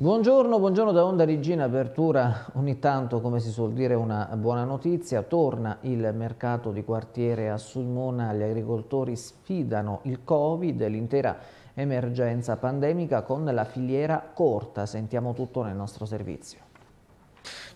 Buongiorno, buongiorno da Onda Regina, apertura ogni tanto come si suol dire una buona notizia, torna il mercato di quartiere a Sulmona, gli agricoltori sfidano il Covid, l'intera emergenza pandemica con la filiera corta, sentiamo tutto nel nostro servizio.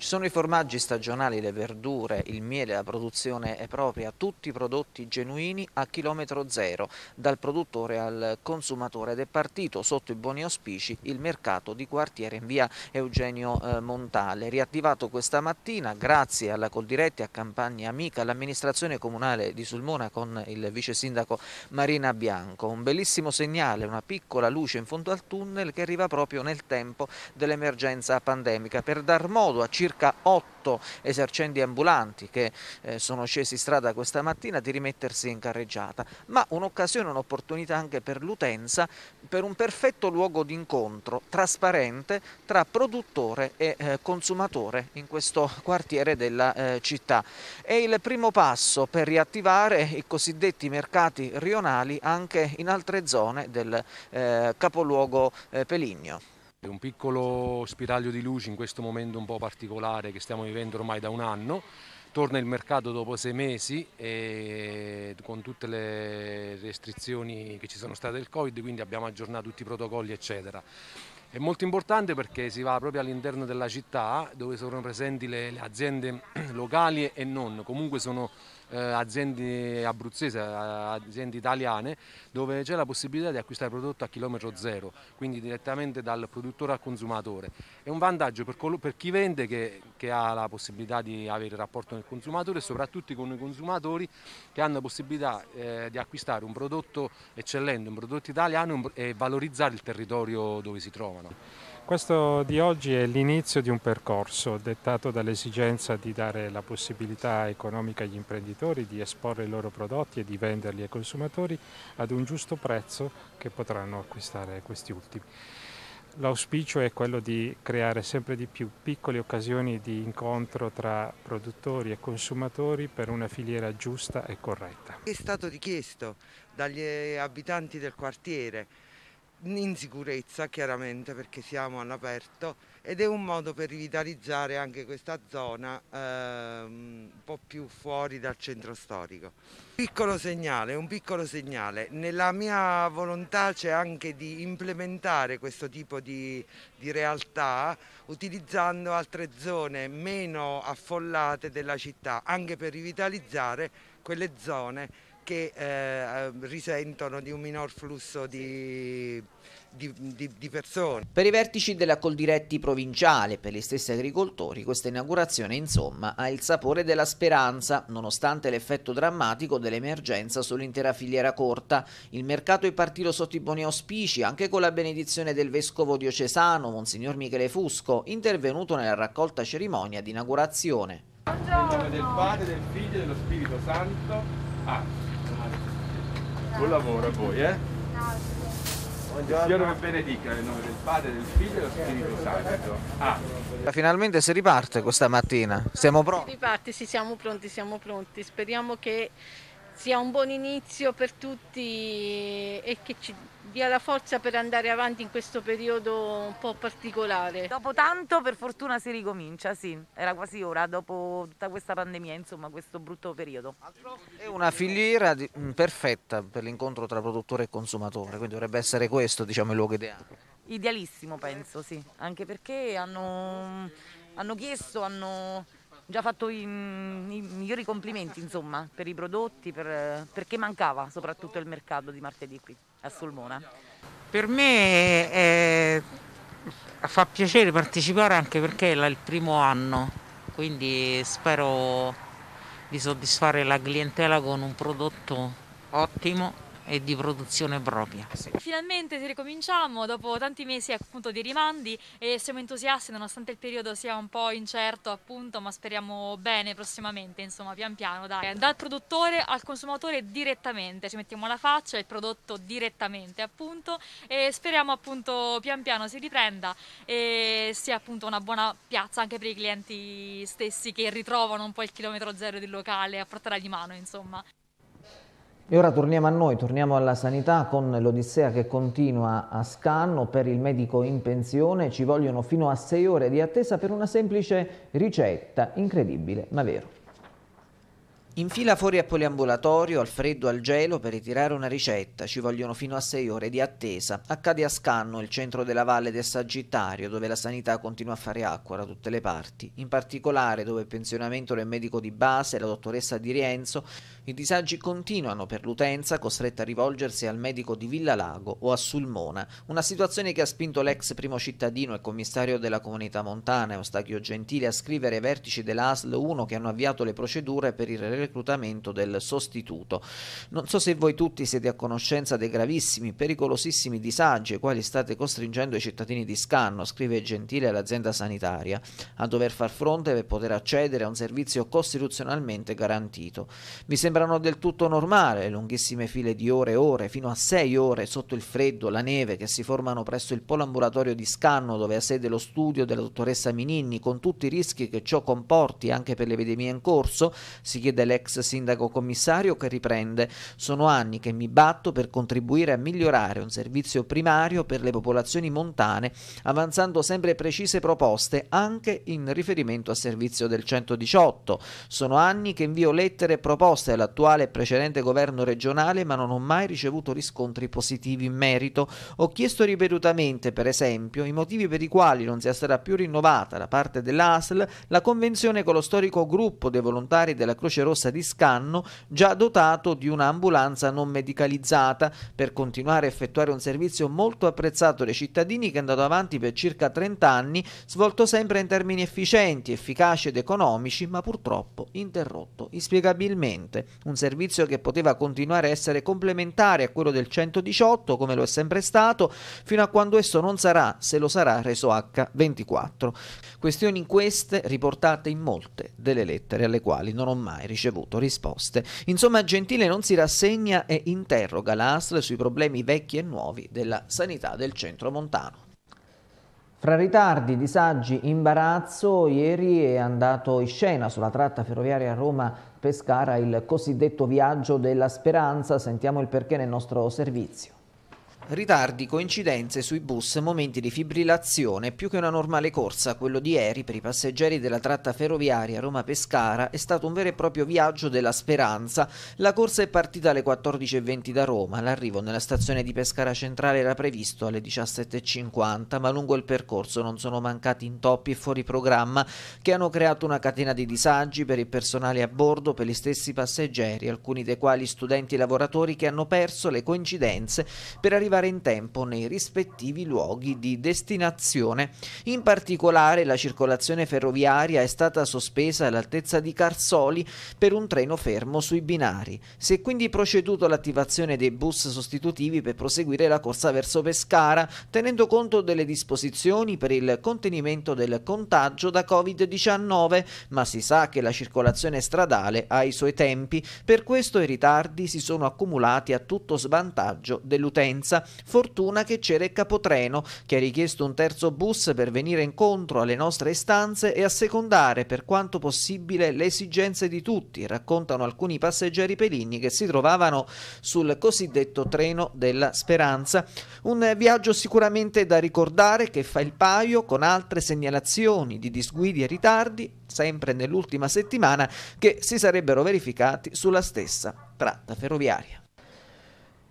Ci sono i formaggi stagionali, le verdure, il miele, la produzione è propria, tutti prodotti genuini a chilometro zero, dal produttore al consumatore ed è partito sotto i buoni auspici il mercato di quartiere in via Eugenio eh, Montale, riattivato questa mattina grazie alla Coldiretti, a Campagna Amica, all'amministrazione comunale di Sulmona con il vice sindaco Marina Bianco. Un bellissimo segnale, una piccola luce in fondo al tunnel che arriva proprio nel tempo dell'emergenza pandemica per dar modo a circa circa 8 esercenti ambulanti che eh, sono scesi in strada questa mattina di rimettersi in carreggiata, ma un'occasione, un'opportunità anche per l'utenza per un perfetto luogo di incontro trasparente tra produttore e eh, consumatore in questo quartiere della eh, città. È il primo passo per riattivare i cosiddetti mercati rionali anche in altre zone del eh, capoluogo eh, Peligno. È un piccolo spiraglio di luce in questo momento un po' particolare che stiamo vivendo ormai da un anno. Torna il mercato dopo sei mesi e con tutte le restrizioni che ci sono state del Covid, quindi abbiamo aggiornato tutti i protocolli eccetera. È molto importante perché si va proprio all'interno della città dove sono presenti le, le aziende locali e non, comunque sono eh, aziende abruzzese, eh, aziende italiane, dove c'è la possibilità di acquistare prodotto a chilometro zero, quindi direttamente dal produttore al consumatore. È un vantaggio per, per chi vende che, che, ha la possibilità di avere rapporto con il consumatore e soprattutto con i consumatori che hanno la possibilità eh, di acquistare un prodotto eccellente, un prodotto italiano e valorizzare il territorio dove si trovano. Questo di oggi è l'inizio di un percorso dettato dall'esigenza di dare la possibilità economica agli imprenditori di esporre i loro prodotti e di venderli ai consumatori ad un giusto prezzo che potranno acquistare questi ultimi. L'auspicio è quello di creare sempre di più piccole occasioni di incontro tra produttori e consumatori per una filiera giusta e corretta. È stato richiesto dagli abitanti del quartiere in sicurezza chiaramente perché siamo all'aperto ed è un modo per rivitalizzare anche questa zona ehm, un po' più fuori dal centro storico. Piccolo segnale, un piccolo segnale, nella mia volontà c'è anche di implementare questo tipo di, di realtà utilizzando altre zone meno affollate della città, anche per rivitalizzare quelle zone che eh, risentono di un minor flusso di, di, di, di persone. Per i vertici della Coldiretti provinciale, per gli stessi agricoltori, questa inaugurazione insomma ha il sapore della speranza, nonostante l'effetto drammatico dell'emergenza sull'intera filiera corta. Il mercato è partito sotto i buoni auspici, anche con la benedizione del vescovo diocesano, Monsignor Michele Fusco, intervenuto nella raccolta cerimonia di inaugurazione. Buongiorno. Nel nome del Padre, del Figlio e dello Spirito Santo. Amen. Buon lavoro a voi, eh? Buongiorno. Il Signore vi benedica nel nome del Padre, del Figlio e dello Spirito Santo. Ah. Finalmente si riparte questa mattina, siamo pronti? Si riparte, sì, siamo pronti, siamo pronti. Speriamo che sia un buon inizio per tutti e che ci dia la forza per andare avanti in questo periodo un po' particolare. Dopo tanto per fortuna si ricomincia, sì, era quasi ora dopo tutta questa pandemia, insomma questo brutto periodo. È una filiera di, mh, mm, perfetta per l'incontro tra produttore e consumatore, quindi dovrebbe essere questo diciamo, il luogo ideale. Idealissimo penso, sì, anche perché hanno, mm, hanno chiesto, hanno già fatto i, i migliori complimenti insomma, per i prodotti, per, perché mancava soprattutto il mercato di martedì qui a Sulmona. Per me è, eh, eh, fa piacere partecipare anche perché è il primo anno, quindi spero di soddisfare la clientela con un prodotto ottimo e di produzione propria. Finalmente ricominciamo dopo tanti mesi appunto di rimandi e siamo entusiasti nonostante il periodo sia un po' incerto appunto ma speriamo bene prossimamente insomma pian piano dai. dal produttore al consumatore direttamente ci mettiamo la faccia il prodotto direttamente appunto e speriamo appunto pian piano si riprenda e sia appunto una buona piazza anche per i clienti stessi che ritrovano un po' il chilometro zero del locale a portare di mano insomma. E ora torniamo a noi, torniamo alla sanità con l'Odissea che continua a scanno per il medico in pensione. Ci vogliono fino a sei ore di attesa per una semplice ricetta, incredibile ma vero. In fila fuori a poliambulatorio, al freddo, al gelo, per ritirare una ricetta. Ci vogliono fino a 6 ore di attesa. Accade a Scanno, il centro della valle del Sagittario, dove la sanità continua a fare acqua da tutte le parti. In particolare, dove il pensionamento del medico di base la dottoressa di Rienzo, i disagi continuano per l'utenza costretta a rivolgersi al medico di Villa Lago o a Sulmona. Una situazione che ha spinto l'ex primo cittadino e commissario della comunità montana, Eustachio Gentile, a scrivere ai vertici dell'ASL 1 che hanno avviato le procedure per il reclutamento del sostituto. Non so se voi tutti siete a conoscenza dei gravissimi, pericolosissimi disagi ai quali state costringendo i cittadini di Scanno, scrive Gentile all'azienda sanitaria, a dover far fronte per poter accedere a un servizio costituzionalmente garantito. Mi sembrano del tutto normale le lunghissime file di ore e ore, fino a sei ore sotto il freddo, la neve, che si formano presso il polo ambulatorio di Scanno, dove ha sede lo studio della dottoressa Mininni, con tutti i rischi che ciò comporti anche per l'epidemia in corso, si chiede lei l'ex sindaco commissario che riprende. Sono anni che mi batto per contribuire a migliorare un servizio primario per le popolazioni montane, avanzando sempre precise proposte anche in riferimento al servizio del 118. Sono anni che invio lettere e proposte all'attuale e precedente governo regionale, ma non ho mai ricevuto riscontri positivi in merito. Ho chiesto ripetutamente, per esempio, i motivi per i quali non sia stata più rinnovata da parte dell'ASL la convenzione con lo storico gruppo dei volontari della Croce Rossa presenza di scanno, già dotato di un'ambulanza non medicalizzata, per continuare a effettuare un servizio molto apprezzato dai cittadini che è andato avanti per circa 30 anni, svolto sempre in termini efficienti, efficaci ed economici, ma purtroppo interrotto inspiegabilmente. Un servizio che poteva continuare a essere complementare a quello del 118, come lo è sempre stato, fino a quando esso non sarà, se lo sarà, reso H24. Questioni queste riportate in molte delle lettere alle quali non ho mai ricevuto ricevuto risposte. Insomma, Gentile non si rassegna e interroga la sui problemi vecchi e nuovi della sanità del centro montano. Fra ritardi, disagi, imbarazzo, ieri è andato in scena sulla tratta ferroviaria Roma-Pescara il cosiddetto viaggio della speranza. Sentiamo il perché nel nostro servizio. Ritardi, coincidenze sui bus, momenti di fibrillazione, più che una normale corsa, quello di ieri per i passeggeri della tratta ferroviaria Roma-Pescara è stato un vero e proprio viaggio della speranza. La corsa è partita alle 14.20 da Roma, l'arrivo nella stazione di Pescara Centrale era previsto alle 17.50, ma lungo il percorso non sono mancati intoppi e fuori programma che hanno creato una catena di disagi per il personale a bordo, per gli stessi passeggeri, alcuni dei quali studenti e lavoratori che hanno perso le coincidenze per arrivare arrivare in tempo nei rispettivi luoghi di destinazione. In particolare la circolazione ferroviaria è stata sospesa all'altezza di Carsoli per un treno fermo sui binari. Si è quindi proceduto all'attivazione dei bus sostitutivi per proseguire la corsa verso Pescara, tenendo conto delle disposizioni per il contenimento del contagio da Covid-19, ma si sa che la circolazione stradale ha i suoi tempi, per questo i ritardi si sono accumulati a tutto svantaggio dell'utenza Fortuna che c'era il capotreno, che ha richiesto un terzo bus per venire incontro alle nostre istanze e assecondare per quanto possibile le esigenze di tutti, raccontano alcuni passeggeri peligni che si trovavano sul cosiddetto treno della speranza. Un viaggio sicuramente da ricordare che fa il paio con altre segnalazioni di disguidi e ritardi, sempre nell'ultima settimana, che si sarebbero verificati sulla stessa tratta ferroviaria.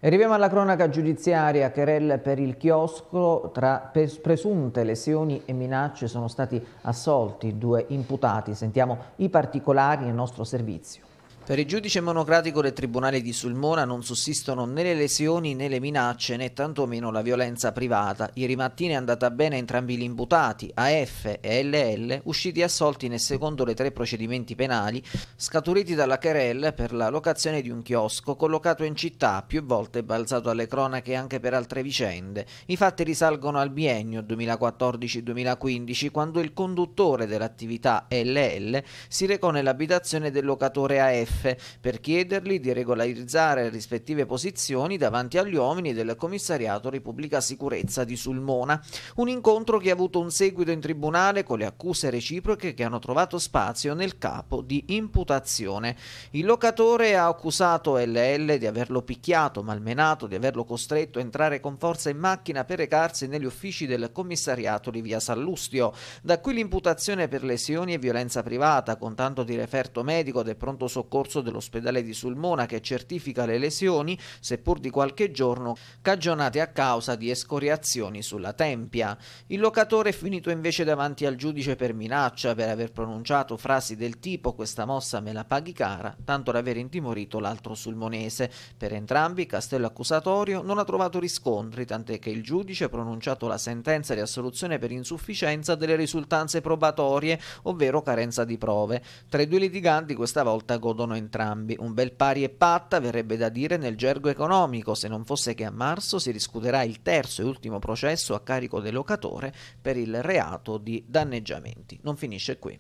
E arriviamo alla cronaca giudiziaria, querelle per il chiosco, tra presunte lesioni e minacce sono stati assolti due imputati, sentiamo i particolari nel nostro servizio. Per il giudice monocratico del Tribunale di Sulmona non sussistono né le lesioni né le minacce né tantomeno la violenza privata. Ieri mattina è andata bene entrambi gli imputati, AF e LL, usciti assolti nel secondo dei tre procedimenti penali scaturiti dalla querelle per la locazione di un chiosco collocato in città, più volte balzato alle cronache anche per altre vicende. I fatti risalgono al biennio 2014-2015 quando il conduttore dell'attività LL si recò nell'abitazione del locatore AF WWF per chiedergli di regolarizzare rispettive posizioni davanti agli uomini del commissariato Repubblica Sicurezza di Sulmona. Un incontro che ha avuto un seguito in tribunale con le accuse reciproche che hanno trovato spazio nel capo di imputazione. Il locatore ha accusato LL di averlo picchiato, malmenato, di averlo costretto a entrare con forza in macchina per recarsi negli uffici del commissariato di via Sallustio. Da qui l'imputazione per lesioni e violenza privata, con tanto di referto medico del pronto soccorso soccorso dell'ospedale di Sulmona che certifica le lesioni, seppur di qualche giorno, cagionate a causa di escoriazioni sulla tempia. Il locatore è finito invece davanti al giudice per minaccia per aver pronunciato frasi del tipo questa mossa me la paghi cara, tanto da aver intimorito l'altro sulmonese. Per entrambi Castello Accusatorio non ha trovato riscontri, tant'è che il giudice ha pronunciato la sentenza di assoluzione per insufficienza delle risultanze probatorie, ovvero carenza di prove. Tra i due litiganti questa volta godono sono entrambi. Un bel pari e patta verrebbe da dire nel gergo economico, se non fosse che a marzo si discuterà il terzo e ultimo processo a carico del locatore per il reato di danneggiamenti. Non finisce qui.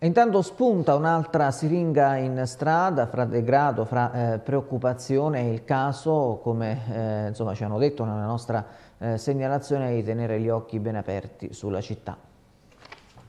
Intanto spunta un'altra siringa in strada fra degrado, fra eh, preoccupazione e il caso, come eh, insomma, ci hanno detto nella nostra eh, segnalazione, di tenere gli occhi ben aperti sulla città.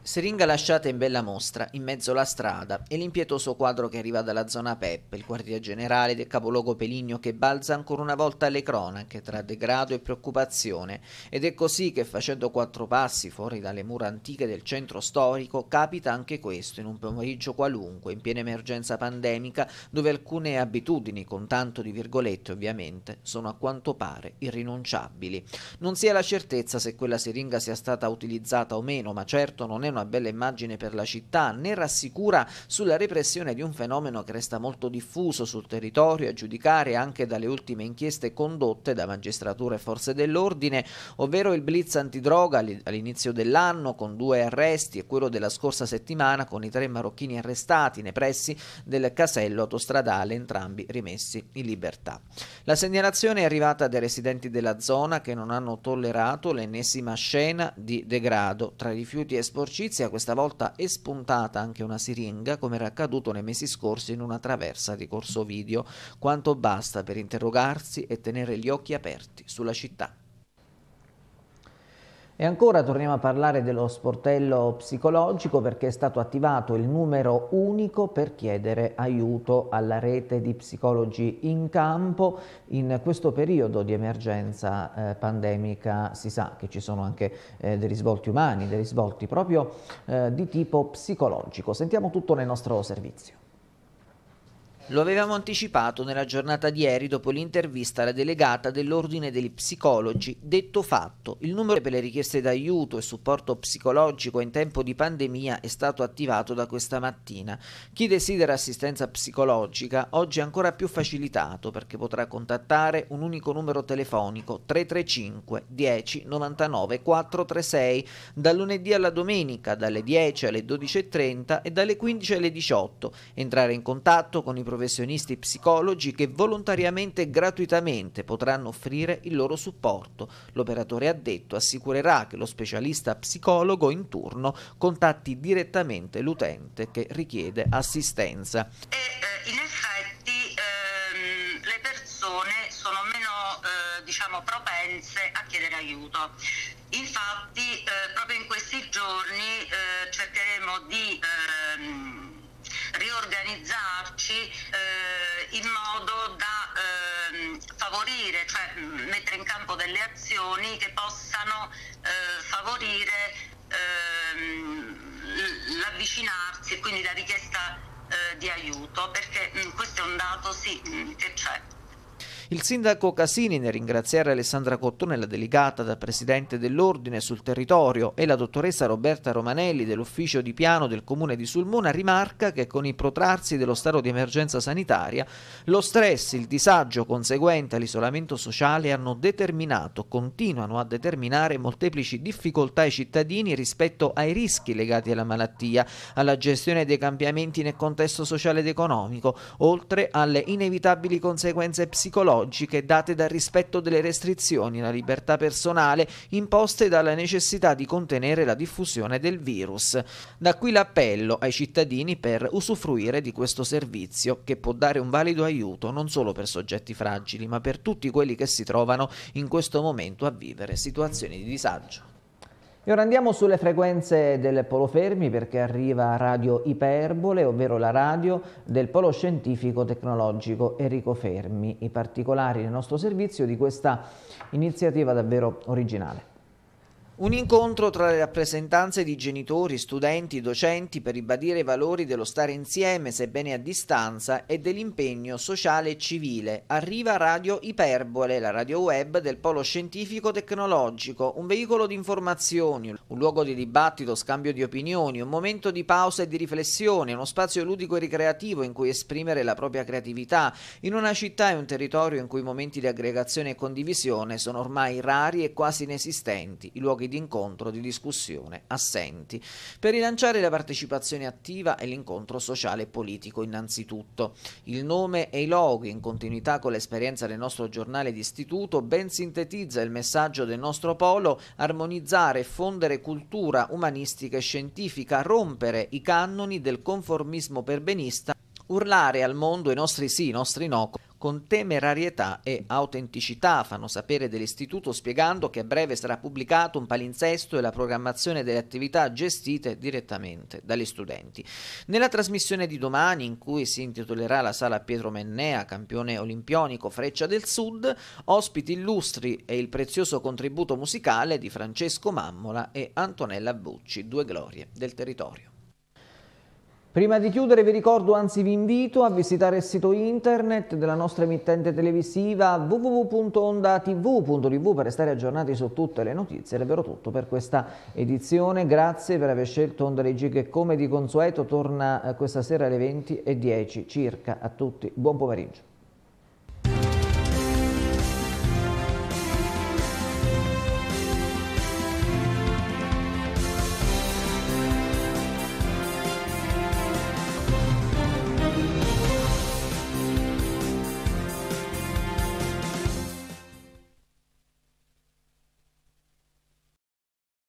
Seringa lasciata in bella mostra, in mezzo alla strada, e l'impietoso quadro che arriva dalla zona Peppe, il quartier generale del capoluogo Peligno che balza ancora una volta alle cronache tra degrado e preoccupazione, ed è così che facendo quattro passi fuori dalle mura antiche del centro storico capita anche questo in un pomeriggio qualunque, in piena emergenza pandemica, dove alcune abitudini, con tanto di virgolette ovviamente, sono a quanto pare irrinunciabili. Non si ha la certezza se quella seringa sia stata utilizzata o meno, ma certo non è una una bella immagine per la città, né rassicura sulla repressione di un fenomeno che resta molto diffuso sul territorio, a giudicare anche dalle ultime inchieste condotte da magistratura e forze dell'ordine, ovvero il blitz antidroga all'inizio dell'anno con due arresti e quello della scorsa settimana con i tre marocchini arrestati nei pressi del casello autostradale, entrambi rimessi in libertà. La segnalazione è arrivata dai residenti della zona che non hanno tollerato l'ennesima scena di degrado tra rifiuti e sporcizia notizia questa volta è spuntata anche una siringa, come era accaduto nei mesi scorsi in una traversa di Corso Video. Quanto basta per interrogarsi e tenere gli occhi aperti sulla città. E ancora torniamo a parlare dello sportello psicologico perché è stato attivato il numero unico per chiedere aiuto alla rete di psicologi in campo. In questo periodo di emergenza eh, pandemica si sa che ci sono anche eh, dei risvolti umani, dei risvolti proprio eh, di tipo psicologico. Sentiamo tutto nel nostro servizio. Lo avevamo anticipato nella giornata di ieri dopo l'intervista alla delegata dell'Ordine degli Psicologi. Detto fatto, il numero per le richieste d'aiuto e supporto psicologico in tempo di pandemia è stato attivato da questa mattina. Chi desidera assistenza psicologica oggi è ancora più facilitato perché potrà contattare un unico numero telefonico 335 10 99 436 dal lunedì alla domenica dalle 10 alle 12.30 e dalle 15 alle 18. Entrare in contatto con i professionisti professionisti psicologi che volontariamente e gratuitamente potranno offrire il loro supporto. L'operatore addetto assicurerà che lo specialista psicologo in turno contatti direttamente l'utente che richiede assistenza. E, eh, in effetti ehm, le persone sono meno eh, diciamo, propense a chiedere aiuto. Infatti eh, proprio in questi giorni eh, cercheremo di ehm, riorganizzarci eh, in modo da eh, favorire, cioè mettere in campo delle azioni che possano eh, favorire ehm, l'avvicinarsi e quindi la richiesta eh, di aiuto, perché mh, mm, questo è un dato sì, mm, che c'è. Il sindaco Casini, nel ringraziare Alessandra Cottone, la delegata da presidente dell'ordine sul territorio, e la dottoressa Roberta Romanelli dell'ufficio di piano del comune di Sulmona, rimarca che con i protrarsi dello stato di emergenza sanitaria, lo stress, il disagio conseguente all'isolamento sociale hanno determinato, continuano a determinare molteplici difficoltà ai cittadini rispetto ai rischi legati alla malattia, alla gestione dei cambiamenti nel contesto sociale ed economico, oltre alle inevitabili conseguenze psicologiche logiche date dal rispetto delle restrizioni alla libertà personale imposte dalla necessità di contenere la diffusione del virus. Da qui l'appello ai cittadini per usufruire di questo servizio che può dare un valido aiuto non solo per soggetti fragili ma per tutti quelli che si trovano in questo momento a vivere situazioni di disagio. E ora andiamo sulle frequenze del Polo Fermi perché arriva Radio Iperbole, ovvero la radio del Polo Scientifico Tecnologico Enrico Fermi. I particolari del nostro servizio di questa iniziativa davvero originale. Un incontro tra le rappresentanze di genitori, studenti, docenti per ribadire i valori dello stare insieme, sebbene a distanza, e dell'impegno sociale e civile. Arriva Radio Iperbole, la radio web del Polo Scientifico Tecnologico, un veicolo di informazioni, un luogo di dibattito, scambio di opinioni, un momento di pausa e di riflessione, uno spazio ludico e ricreativo in cui esprimere la propria creatività, in una città e un territorio in cui i momenti di aggregazione e condivisione sono ormai rari e quasi inesistenti. I luoghi luoghi di incontro, di discussione, assenti, per rilanciare la partecipazione attiva e l'incontro sociale e politico innanzitutto. Il nome e i loghi, in continuità con l'esperienza del nostro giornale di istituto, ben sintetizza il messaggio del nostro polo, armonizzare e fondere cultura umanistica e scientifica, rompere i canoni del conformismo perbenista urlare al mondo i nostri sì, i nostri no con temerarietà e autenticità, fanno sapere dell'istituto spiegando che a breve sarà pubblicato un palinsesto e la programmazione delle attività gestite direttamente dagli studenti. Nella trasmissione di domani, in cui si intitolerà la sala Pietro Mennea, campione olimpionico Freccia del Sud, ospiti illustri e il prezioso contributo musicale di Francesco Mammola e Antonella Bucci, due glorie del territorio. Prima di chiudere vi ricordo, anzi vi invito a visitare il sito internet della nostra emittente televisiva www.ondatv.tv per stare aggiornati su tutte le notizie. È davvero tutto per questa edizione. Grazie per aver scelto Onda Regi che come di consueto torna eh, questa sera alle 20.10 circa. A tutti buon pomeriggio.